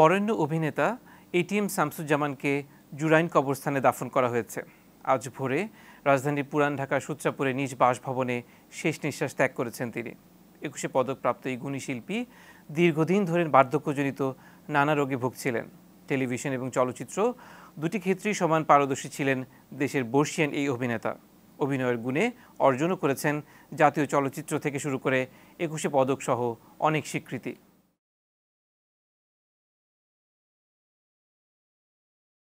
বরেণ্য অভিনেতা এটিএম শামসুজ্জামানকে জুরাইন কবরস্থানে দাফন করা হয়েছে আজ ভোরে রাজধানীর পুরান ঢাকার সূত্রাপুরে নিজ বাসভবনে শেষ নিঃশ্বাস ত্যাগ করেছেন তিনি একুশে পদকপ্রাপ্ত এই গুণী শিল্পী দীর্ঘদিন ধরে বার্ধক্যজনিত নানা রোগে ভুগছিলেন টেলিভিশন এবং চলচ্চিত্র দুটি ক্ষেত্রেই সমান পারদর্শী ছিলেন দেশের বর্ষিয়ান এই অভিনেতা অভিনয়ের গুণে অর্জনও করেছেন জাতীয় চলচ্চিত্র থেকে শুরু করে একুশে পদকসহ অনেক স্বীকৃতি